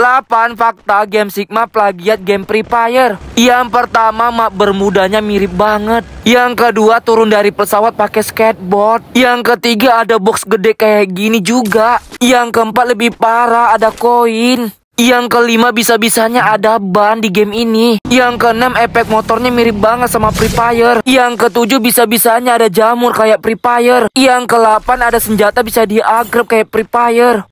8 fakta game Sigma plagiat game Free Fire. Yang pertama map bermudanya mirip banget. Yang kedua turun dari pesawat pakai skateboard. Yang ketiga ada box gede kayak gini juga. Yang keempat lebih parah ada koin. Yang kelima bisa-bisanya ada ban di game ini. Yang keenam efek motornya mirip banget sama Free Fire. Yang ketujuh bisa-bisanya ada jamur kayak Free Fire. Yang kelapan ada senjata bisa diagrep kayak Free Fire.